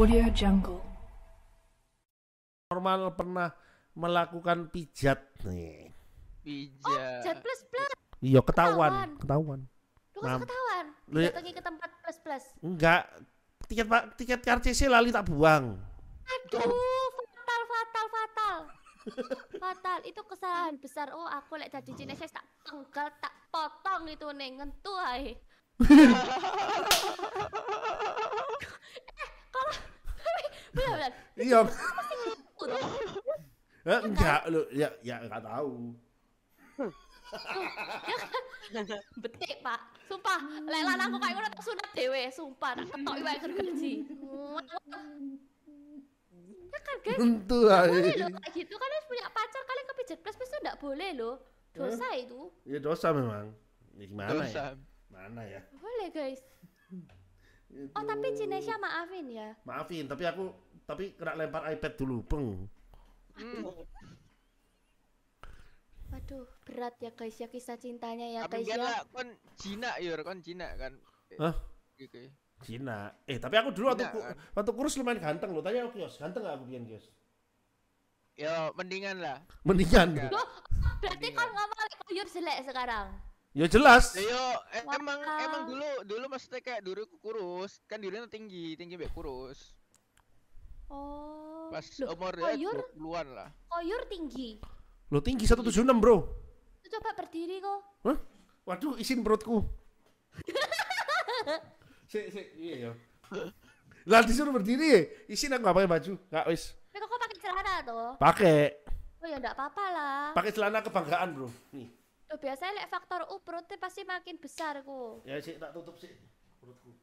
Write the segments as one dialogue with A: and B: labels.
A: Audio Jungle. Normal pernah melakukan pijat nih.
B: Pijat. Oh, pijat
C: plus plus. Iya ketahuan, ketahuan. Lu nah, ketahuan. Datangi ke tempat plus plus.
A: Enggak, tiket Pak, tiket karcisnya lali tak buang.
C: Aduh, fatal fatal fatal. fatal itu kesalahan besar. Oh, aku lek jadi Cina saya tak penggal, tak potong itu neng ngentu ae. eh, kalau benar iya
A: ya, enggak lu ya ya enggak tahu
C: ya kan? betik pak sumpah lelah aku kayak gue tak sunat dewe sumpah tak ketok yang kerja ya kan guys tentu kayak gitu kalian punya pacar kalian kepijat plus plus itu enggak boleh loh dosa eh? itu
B: ya
A: dosa memang ya, gimana ya? dosa. ya mana ya
C: boleh guys
A: itu. Oh tapi Cinesia
C: maafin ya?
A: Maafin, tapi aku tapi kena lempar iPad dulu, peng.
C: Aduh. Waduh, berat ya guys ya kisah cintanya ya tapi guys kan ya. kan
B: Cina yur, ya, kan Cina kan. Hah? Gitu.
A: Cina. Eh tapi aku dulu waktu, kan? waktu kurus lumayan ganteng loh. Tanya aku Kios, ganteng gak aku kian Kios?
B: Ya mendingan lah.
A: Mendingan. Loh,
C: berarti mendingan. kan lagi kau jelek
B: sekarang.
A: Ya jelas. Ya yo,
B: emang emang dulu dulu maksudnya kayak dulu kurus, kan dirinya tinggi, tinggi kayak kurus.
C: Oh. Pas
B: Loh, umur koyur, ya 20 lah.
C: Koyur tinggi.
A: Lo tinggi 176, Bro.
C: Lu coba berdiri kok.
A: Hah? Waduh, isin perutku. sik, sik, iya ya. Lah disuruh berdiri, isin aku gak pakai baju. Enggak wis. Tapi kok
C: pakai celana tuh Pakai. Oh ya enggak apa-apa lah. Pakai
A: celana kebanggaan, Bro. Nih.
C: Loh, biasanya lek faktor U perutnya pasti makin besar ku.
B: Ya sih tak tutup sih perutku.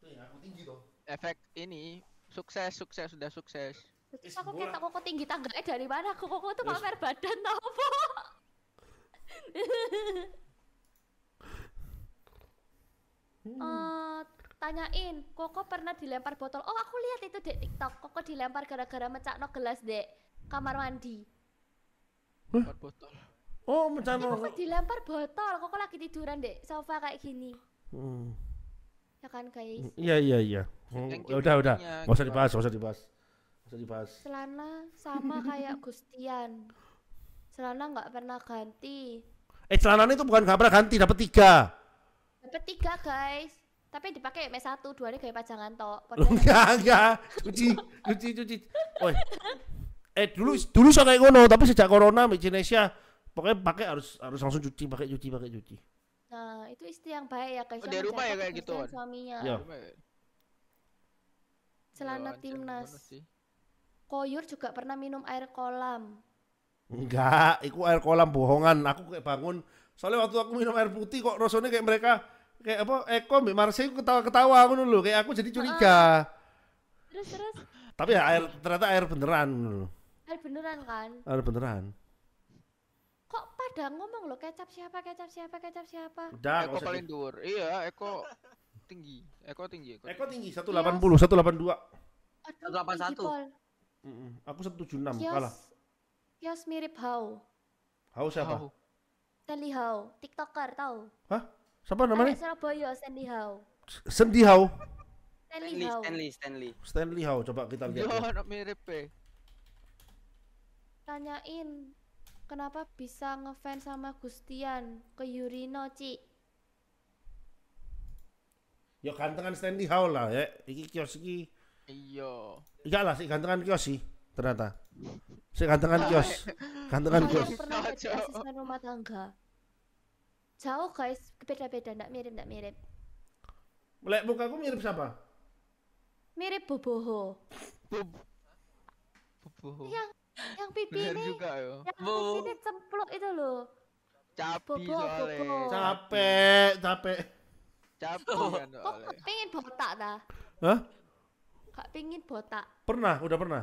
B: Tuh yang aku tinggi toh. Efek ini sukses sukses sudah sukses.
C: Terus aku kayak kok tinggi tangganya dari mana? Aku kok tuh pamer badan tau apa? Hmm. Uh, tanyain, Koko pernah dilempar botol? Oh, aku lihat itu di TikTok. Koko dilempar gara-gara no gelas dek kamar mandi.
B: Lempar botol.
A: Oh, macam rokok. Kok
C: dilempar botol, kok, lagi tiduran dek sofa kayak gini. Hmm. Ya kan guys. Iya
A: iya iya. Oh, ya udah udah, Enggak gitu? usah dibahas, enggak usah dibahas, Enggak usah dibahas.
C: Celana sama kayak Gustian. Celana nggak pernah ganti.
A: Eh celananya itu bukan kabar ganti, dapat tiga.
C: Dapat tiga guys. Tapi dipakai M1, dua ini kayak pajangan tok. Enggak, kan enggak.
A: Cuci, cuci, cuci. Oi. Eh dulu dulu saya kayak ngono, tapi sejak corona di Indonesia pokoknya pakai harus harus langsung cuci pakai cuci pakai cuci
C: nah itu istri yang baik ya kayak oh, rumah ya kayak gitu suaminya ya. celana timnas koyur juga pernah minum air kolam
A: enggak itu air kolam bohongan aku kayak bangun soalnya waktu aku minum air putih kok rasanya kayak mereka kayak apa Eko Mbak Marsha ketawa-ketawa aku dulu kayak aku jadi curiga
C: terus terus tapi ya air
A: ternyata air beneran
C: air beneran kan air beneran pada ngomong loh kecap siapa kecap siapa kecap siapa. Udah, Eko paling
B: dur. Iya, Eko tinggi. Eko tinggi. Eko, Eko
C: tinggi 180, Kios. 182. delapan 181. delapan
A: -mm. Aku satu 176 Kios. kalah.
C: Kios mirip How How siapa? Stanley Hao, TikToker tahu.
A: Hah? Siapa namanya? Anak
C: Surabaya Stanley How
A: Sendi Hao.
C: Stanley, Hao. Stanley,
A: Stanley. Stanley Hao coba kita lihat. Yo,
C: ya. mirip. Eh. Tanyain kenapa bisa ngefans sama Gustian ke Yurino Ci
A: Yo, ya, gantengan Stanley Hall lah ya iki kios iki iya Iya lah sih gantengan kios sih ternyata si gantengan kios gantengan kios
C: pernah jadi asisten rumah tangga jauh guys beda-beda ndak mirip ndak mirip
A: Lek aku mirip siapa?
C: Mirip Boboho. Bob.
B: Boboho. Yang
C: yang pipi ini,
B: juga yo. Yang pipi ini
C: cempluk itu loh.
B: capek bobo, soalnya. Bobo. Capek, capek. Capek oh, kan Kok
C: pengen botak dah? Hah? Kak pingin botak.
A: Pernah, udah pernah.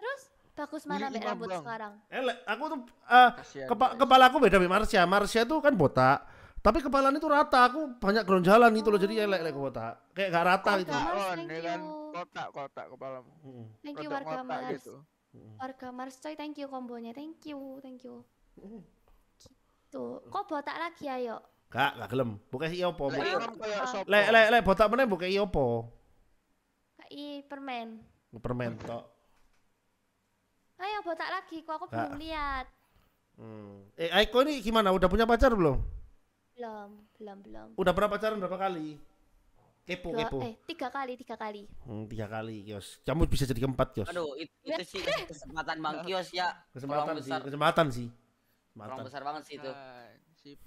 C: Terus bagus mana Bili rambut bang. sekarang? Elek, eh, aku tuh
A: uh, kepa ya. kepala aku beda sama Marsha. Marsha tuh kan botak. Tapi kepalanya itu rata, aku banyak gelonjalan jalan gitu loh, jadi elek-elek ya, botak. Kayak gak rata
B: gitu. Mas,
C: Kotak, kotak kepalamu. Thank you warga Mas. Gitu. Mm. Warga Mars coy, thank you kombonya, thank you, thank you. Gitu. Kok botak lagi ayo?
A: Kak, gak gelem. Buka si opo. Lek lek lek le, botak meneh buka i opo.
C: i permen.
A: Permen tok.
C: Ayo botak lagi, kok aku belum lihat.
A: Hmm. Eh Aiko ini gimana? Udah punya pacar belum?
C: Belum, belum, belum. Udah
A: pernah pacaran berapa kali? kepo kepo eh
C: tiga kali tiga kali
A: hmm, tiga kali kios kamu bisa jadi keempat kios aduh
C: itu, itu sih kesempatan bang iya. kios ya kesempatan
A: sih besar. kesempatan sih kesempatan. Orang besar banget sih itu ah, sip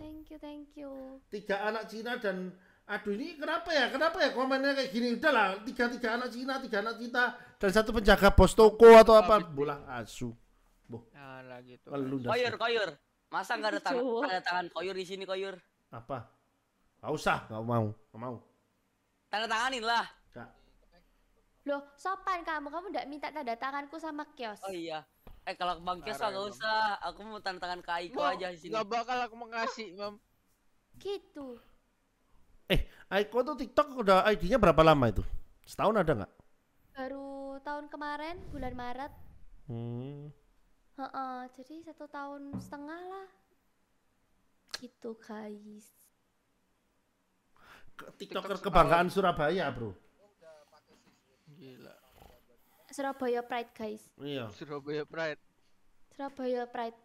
A: thank you thank you tiga anak Cina dan aduh ini kenapa ya kenapa ya komennya kayak gini udah lah tiga tiga anak Cina tiga anak Cina dan satu penjaga pos toko atau apa bola asu boh
B: nah, gitu. koyur koyur masa
A: nggak ada tangan ada tangan
B: koyur di sini koyur apa
A: Gak usah, gak mau, gak mau.
C: Tanda
B: tanganin lah. Gak.
C: Loh, sopan kamu, kamu gak minta tanda tanganku sama kios. Oh
B: iya. Eh kalau Bang Kios gak usah, aku mau tanda tangan kak Aiko mau, aja di sini. Gak bakal aku mau
C: Mam. Gitu.
A: Eh, Aiko tuh TikTok udah ID-nya berapa lama itu? Setahun ada nggak?
C: Baru tahun kemarin, bulan Maret.
B: Hmm.
C: Heeh, -he, jadi satu tahun setengah lah. Gitu guys.
B: TikToker kebanggaan Surabaya, Bro.
C: Surabaya Pride, guys.
B: Iya. Surabaya Pride.
C: Surabaya Pride.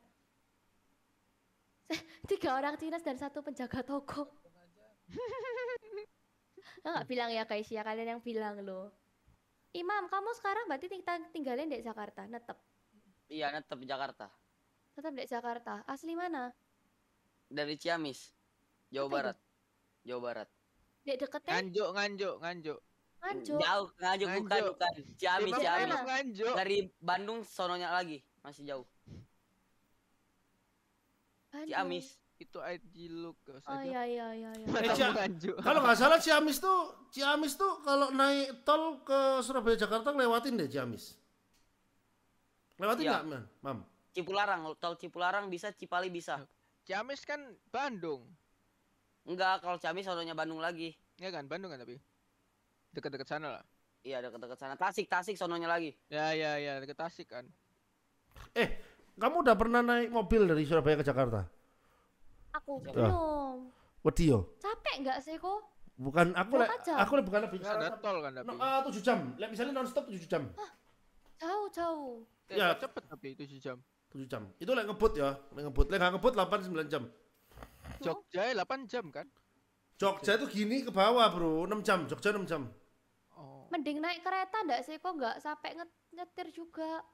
C: Tiga orang Cina dan satu penjaga toko. Enggak bilang ya guys ya kalian yang bilang loh. Imam, kamu sekarang berarti ting tinggalin di Jakarta, netep.
B: Iya, netep Jakarta.
C: Tetap di Jakarta. Asli mana?
B: Dari Ciamis, Jawa Barat. Jawa Barat. Dek ya? Nganjuk, nganjuk, nganjuk.
C: Nganjuk. Jauh, nganjuk, nganjuk. bukan, bukan. Ciamis, Lima Ciamis. Nganjuk. Dari
B: Bandung sononya lagi, masih jauh. Bandung. Ciamis. Itu IG look Oh iya iya iya iya.
C: Eh, kalau
A: nggak salah Ciamis tuh Ciamis tuh kalau naik tol ke Surabaya Jakarta lewatin deh Ciamis.
B: Lewatin iya. nggak, ya. Mam? Cipularang, tol Cipularang bisa, Cipali bisa. Ciamis kan Bandung. Enggak, kalau Ciamis sononya Bandung lagi. Iya kan, Bandung kan tapi. Dekat-dekat sana lah. Iya, dekat-dekat sana. Tasik, Tasik sononya lagi. Ya, ya, ya, dekat Tasik kan.
A: Eh, kamu udah pernah naik mobil dari Surabaya ke Jakarta?
C: Aku belum. Wedi yo. Capek enggak sih kok?
A: Bukan aku lah, aku le bukan lebih ada tol kan tapi. No, eh, uh, 7 jam. Lah misalnya non stop 7 jam. Ah.
C: Jauh, jauh.
A: Ya, ya. cepet tapi 7 jam. 7 jam. Itu lah ngebut ya, ngebut. Lah ngebut 8 9 jam. Jogja 8 ya, jam kan? Jogja tuh gini ke bawah, Bro. 6 jam, Jogja 6
B: jam.
C: Oh. Mending naik kereta enggak sih kok enggak sampai nyetir juga.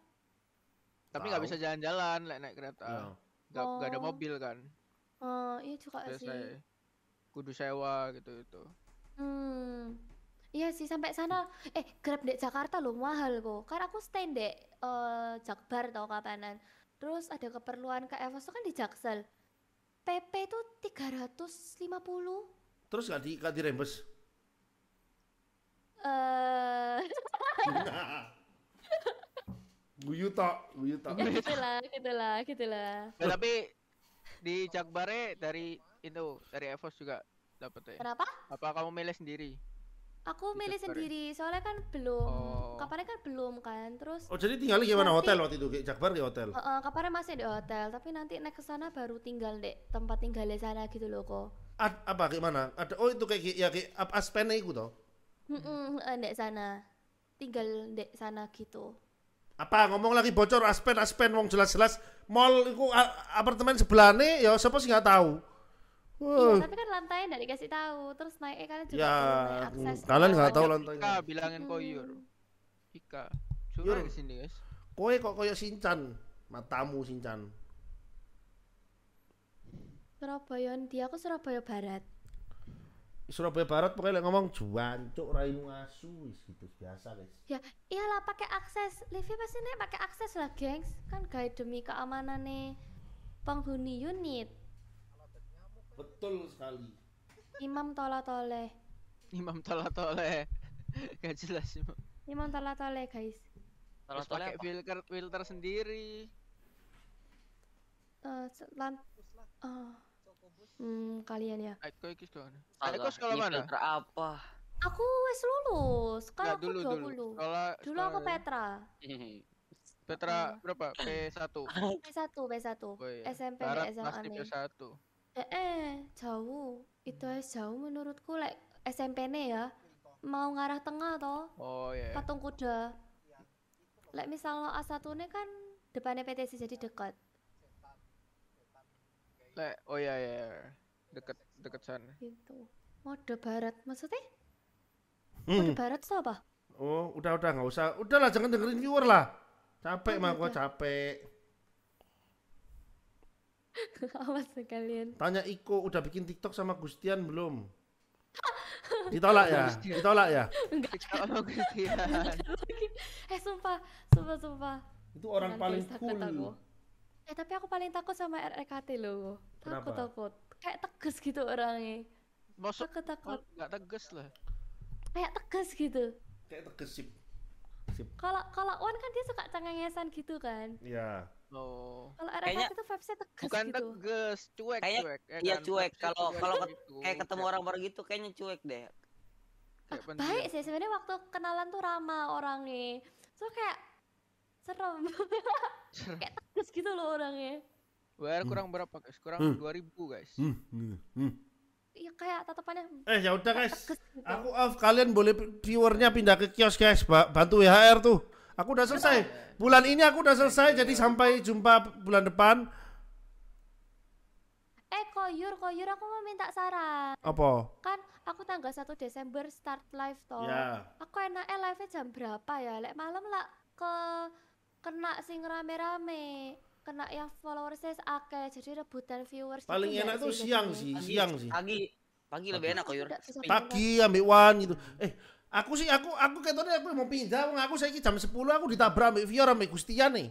B: Tapi nggak bisa jalan-jalan naik naik kereta. Iya.
C: Nggak no. oh. ada mobil kan? Oh, iya juga Biasa sih. Saya,
B: kudu sewa gitu gitu.
C: Hmm. Iya sih sampai sana. Eh, Grab dek Jakarta lo mahal kok. Karena aku stand dek uh, Jakbar tau kapanan. Terus ada keperluan ke Evos tuh kan di Jaksel. PP itu 350.
A: Terus nggak di nggak rembes.
C: Eh. Uh...
B: guyu tok, guyu tok. Ya, gitulah,
C: gitulah, gitulah. Nah,
B: tapi di Jakbare dari itu dari Evos juga dapat ya. Kenapa? Apa kamu milih sendiri?
C: Aku milih sendiri, soalnya kan belum, oh. kapannya kan belum kan, terus. Oh jadi tinggal gimana nanti, hotel waktu
A: itu, Jakbar di hotel? Uh,
C: uh, kapannya masih di hotel, tapi nanti naik ke sana baru tinggal dek tempat tinggal tinggalnya sana gitu loh kok.
A: Ad, apa gimana? Ada oh itu kayak ya kayak aspen itu toh?
C: Mm uh, di sana, tinggal di sana gitu.
A: Apa ngomong lagi bocor aspen aspen wong jelas-jelas mall itu apartemen sebelah nih ya siapa sih nggak tahu. Iya, tapi
C: kan lantainya enggak dikasih tahu. Terus naik eh, kalian juga ya,
A: akses. Mm, kalian nggak tahu lantainya.
B: Ika bilangin hmm. koyur. Ika. Suruh ke sini, guys.
A: Kowe kok koyo Sincan. Matamu Sincan.
C: Surabaya dia aku Surabaya Barat.
A: Surabaya Barat pokoknya like ngomong juancuk raimu asu gitu biasa guys.
C: Ya, iyalah pakai akses. Livi pasti nih pakai akses lah, gengs. Kan gawe demi keamanan nih penghuni unit.
B: Betul sekali.
C: Imam Tola tole
B: Imam Tola tole Gak jelas Imam.
C: Imam Tola tole guys.
B: Tola tole pakai filter filter sendiri.
C: Eh, lan. Oh. Hmm, kalian ya. aku iki sekolah. sekolah mana?
B: Filter apa?
C: Aku wes lulus. Kalau aku dulu,
B: 20. Dulu. aku Petra. Petra iya. berapa? P1.
C: P1, P1. SMP Barat, SMA. P1 eh jauh. Itu es hmm. jauh menurutku lek smp nih ya. Mau ngarah tengah toh.
B: Oh iya. iya. Patung
C: kuda. Lek misalnya a satu nih kan depannya PTC jadi dekat.
B: Lek oh iya iya. iya. dekat dekat sana.
C: Gitu. Mode barat maksudnya? Hmm. Mode hmm. barat itu apa?
A: Oh, udah udah nggak usah. Udahlah jangan dengerin viewer lah. Capek oh, mah iya, gua iya. capek.
C: Awas sekalian. Ya
A: Tanya Iko, udah bikin TikTok sama Gustian belum?
C: Ditolak ya? Ditolak ya? Enggak. eh sumpah, sumpah, sumpah. Itu orang Nanti paling cool. Aku. Eh tapi aku paling takut sama RRKT loh. Takut Kenapa? takut. Kayak tegas gitu orangnya. Masuk takut takut.
B: Enggak tegas lah.
C: Kayak tegas gitu.
B: Kayak tegas sih.
C: Kalau kalau Wan kan dia suka cengengesan gitu kan.
B: Iya. Oh. Kalau RFK Kayaknya,
C: itu vibesnya tegas gitu. Bukan tegas, cuek, Kayaknya, cuek. Ya iya kan? cuek. Kalau kalau gitu. kayak ketemu orang baru
B: gitu kayaknya cuek deh. ah, baik ya
C: sih sebenarnya waktu kenalan tuh ramah orangnya. So kayak serem. kayak tegas gitu loh orangnya.
B: Bayar hmm. kurang berapa guys? Kurang hmm. 2000 guys. Hmm. Gitu.
A: Hmm. hmm. Ya
C: kayak tatapannya.
A: Eh ya udah guys. Gitu. Aku off kalian boleh viewernya pindah ke kios guys. Bantu WHR tuh. Aku udah selesai. Bulan ini aku udah selesai. Jadi sampai jumpa bulan depan.
C: Eh Koyur, Koyur aku mau minta saran. Apa? Kan aku tanggal 1 Desember start live toh. Ya. Aku enaknya live jam berapa ya? Lek malam lah ke kena sing rame-rame kena yang followersnya akeh jadi rebutan viewers gitu paling ya. enak tuh iya, siang
A: iya. sih siang sih
B: pagi pagi lebih enak koyur.
C: pagi
A: ambil one gitu eh Aku sih aku aku ketone aku mau pindah wong aku saiki jam 10 aku ditabrak ambek Vior ambek Gustian nih.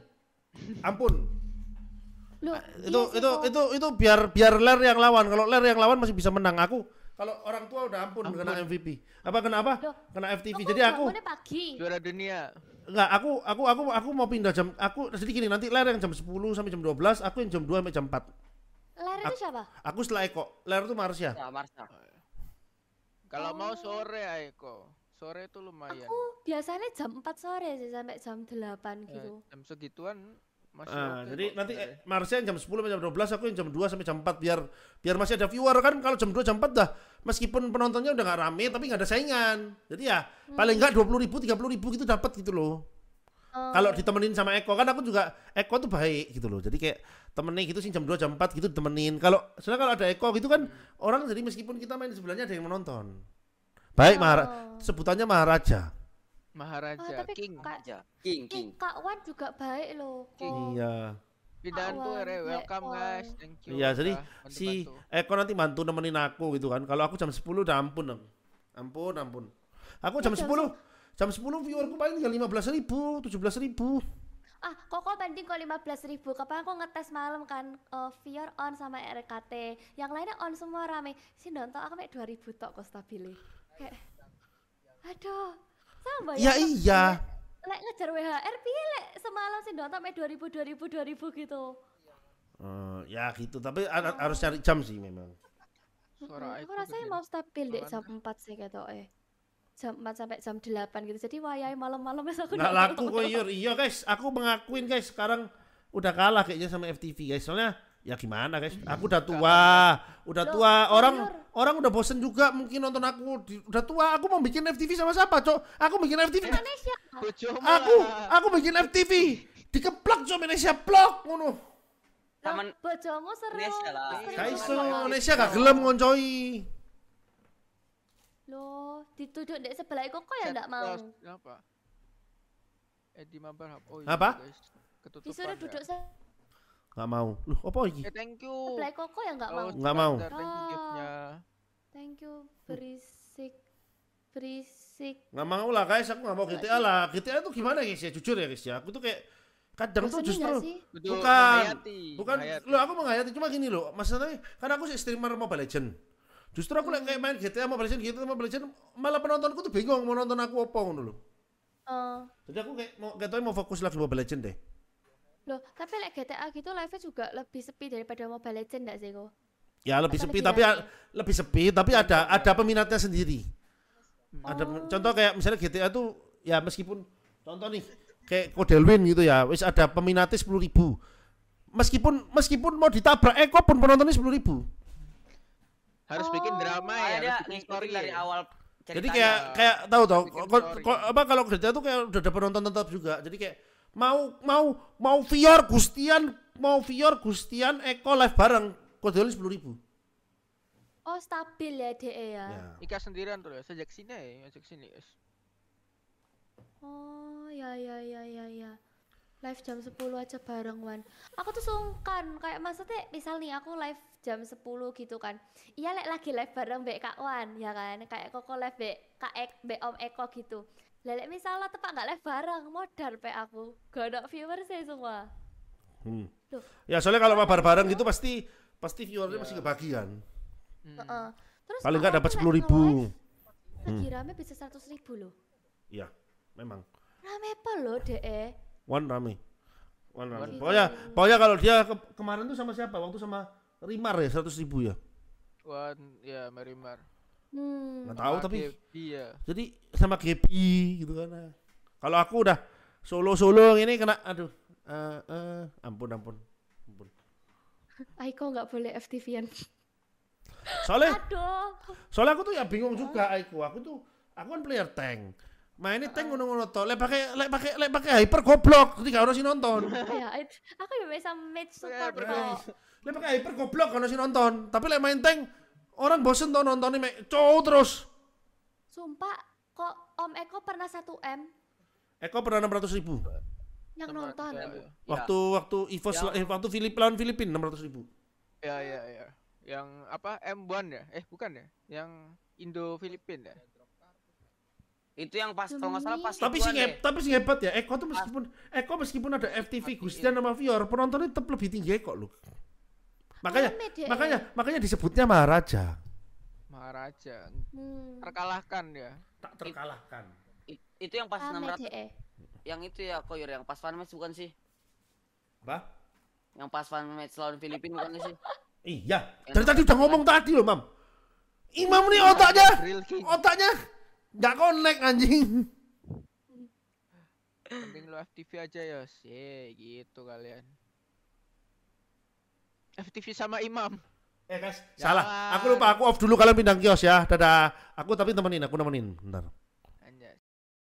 A: Ampun. Lu, ah, iya itu, iya sih, itu, itu itu itu biar biar ler yang lawan. Kalau ler yang lawan masih bisa menang aku.
B: Kalau orang tua udah ampun, ampun. kena
A: MVP. Apa kena apa? kena FTV. Jadi aku
B: pagi. juara dunia.
A: Enggak, aku aku aku aku mau pindah jam aku jadi gini nanti ler yang jam 10 sampai jam 12, aku yang jam 2 sampai jam 4.
C: Ler itu siapa?
A: Aku
B: setelah Eko. Ler itu Marsya. Ya, nah, Marsha. Kalau mau sore Eko. Sore itu lumayan. Aku
C: biasanya jam 4 sore sih sampai jam 8 eh, gitu.
B: Nah, jam segituan masih ah, okay jadi nanti eh,
A: Marsnya jam 10 sampai jam 12 aku yang jam 2 sampai jam 4 biar biar masih ada viewer kan kalau jam 2 jam 4 dah meskipun penontonnya udah gak rame tapi gak ada saingan. Jadi ya hmm. paling enggak 20 ribu 30 ribu gitu dapat gitu loh. Oh. Kalau ditemenin sama Eko kan aku juga Eko tuh baik gitu loh. Jadi kayak temenin gitu sih jam 2 jam 4 gitu temenin. Kalau sebenarnya kalau ada Eko gitu kan hmm. orang jadi meskipun kita main sebelahnya ada yang menonton. Baik, oh. Mahara sebutannya Maharaja.
B: Maharaja, oh, King. Kak,
C: King, King. Kak Wan juga baik
B: loh. King. Iya. Re, welcome guys, thank
A: you. Iya, jadi bantu si Eko nanti bantu nemenin aku gitu kan. Kalau aku jam 10 udah ampun, dong. ampun, ampun. Aku jam ya, 10, jam 10 viewerku paling tinggal 15 ribu, 17 ribu.
C: Ah, kok kok banding kok 15 ribu? Kapan aku ngetes malam kan uh, viewer on sama RKT. Yang lainnya on semua rame. Si nonton aku kayak ribu tok kok stabile kayak aduh sama ya, ya iya lek ngejar WHR piye lek semalam sih sampai dua ribu dua ribu dua ribu gitu
A: uh, ya gitu tapi oh. harus cari jam sih memang
C: Suara hmm, aku rasanya mau stabil deh jam empat sih gitu eh jam empat sampai jam delapan gitu jadi wayai malam-malam aku nggak laku kok iya,
A: iya guys aku mengakuin guys sekarang udah kalah kayaknya sama FTV guys soalnya ya gimana guys iya, aku udah tua ya. udah tua iya, orang orang udah bosen juga mungkin nonton aku di, udah tua aku mau bikin FTV sama siapa cok aku bikin FTV aku aku bikin FTV
C: dikeplak cok Indonesia plok ngono Taman bojomu seru. Indonesia lah. Kaiso Indonesia gak gelem
A: ngoncoi.
C: Loh, dituduh dek sebelah kok kok ya ndak mau.
B: Apa? Edi Mabar. Oh iya, Apa? Disuruh ya. duduk
A: Nggak mau. Loh,
C: apa iki? Okay, eh, thank you. Black koko yang nggak oh, mau. Nggak
A: mau. Thank you gift-nya.
C: Thank you berisik berisik.
A: Nggak mau lah guys, aku nggak mau GTA lah. GTA tuh gimana guys ya? Jujur ya guys ya. Aku tuh kayak kadang Maksudnya tuh ya justru bukan menghayati. bukan lo aku menghayati cuma gini lo maksudnya kan aku sih streamer Mobile Legend justru aku hmm. kayak main GTA Mobile Legend gitu Mobile Legend malah penontonku tuh bingung mau nonton aku apa ngono uh. jadi aku kayak mau gak tau mau fokus lagi Mobile Legend deh
C: Loh, tapi like GTA gitu live-nya juga lebih sepi daripada Mobile Legends enggak sih kok?
A: Ya lebih Apa sepi tapi ya? a- lebih sepi tapi ada ada peminatnya sendiri. Oh. Ada contoh kayak misalnya GTA tuh ya meskipun contoh nih kayak Kodelwin gitu ya, wis ada peminatnya sepuluh ribu. Meskipun meskipun mau ditabrak Eko eh, pun penontonnya sepuluh ribu.
B: Harus oh. bikin drama oh, ya, harus bikin story dari ya. awal Jadi kayak kayak
A: tahu tau, ko, ko, apa kalau kerja tuh kayak udah ada penonton tetap juga. Jadi kayak mau mau mau Vior Gustian mau Vior Gustian Eko live bareng kodenya sepuluh ribu
C: oh stabil ya dia ya, ya.
B: Ika sendirian tuh ya sejak sini ya sejak sini ya.
C: oh ya ya ya ya ya live jam sepuluh aja bareng Wan aku tuh sungkan kayak maksudnya misal nih aku live jam sepuluh gitu kan iya lagi live bareng Mbak Kak Wan ya kan kayak koko live Mbak Kak Om Eko gitu lele misalnya tepat nggak live bareng modal pe aku gak ada viewer sih semua
A: hmm. Duh. ya soalnya kalau mabar bareng gitu pasti pasti viewernya yeah. masih iya. kebagian hmm. uh -uh. Terus paling nggak dapat sepuluh ribu
C: hmm. lagi rame bisa seratus ribu loh
A: iya memang
C: rame apa lo de
A: one rame one rame one pokoknya rame. pokoknya kalau dia ke kemarin tuh sama siapa waktu sama Rimar ya seratus ribu ya
B: one ya yeah, Rimar Hmm. Nggak tahu tapi Gepi, ya.
A: jadi sama Gepi gitu kan. Kalau aku udah solo-solo ini kena aduh uh, uh, ampun ampun ampun.
C: Aiko nggak boleh FTV-an. Soalnya Aduh.
A: Soalnya aku tuh ya bingung juga Aiko. Aku tuh aku kan player tank. Ma ini tank ngono-ngono to. Lek pakai lek pakai lek pakai hyper goblok, ketika orang sing nonton. Ya,
C: aku ya biasa match support iya, kok. Lek pakai
A: hyper goblok ono sing nonton, tapi lek main tank Orang bosen tau nontonin mek cow terus.
C: Sumpah, kok Om Eko pernah 1 M?
A: Eko pernah 600 ribu. Yang nonton. Waktu ya. waktu iya. Ivo yang... eh, waktu Filip lawan Filipin 600 ribu.
B: Ya ya ya. Yang apa M1 ya? Eh bukan ya? Yang Indo Filipin ya? Itu yang pas kalau nggak salah pas tapi sih ya. tapi sih hebat
A: ya Eko tuh meskipun Eko meskipun ada FTV Gustian sama Vior penontonnya tetap lebih tinggi Eko loh makanya makanya makanya disebutnya Maharaja
B: Maharaja hmm. terkalahkan ya tak terkalahkan It, itu yang pas enam ratus yang itu ya koyor yang pas fan match bukan sih apa yang pas fan match lawan Filipina bukan sih
A: iya dari tadi udah ngomong tadi loh mam
B: Imam nih otaknya otaknya nggak connect anjing mending lu FTV aja ya sih gitu kalian FTV sama Imam. Eh guys, salah. Aku lupa, aku
A: off dulu kalian pindah kios ya. Dadah. Aku tapi temenin, aku nemenin. Bentar.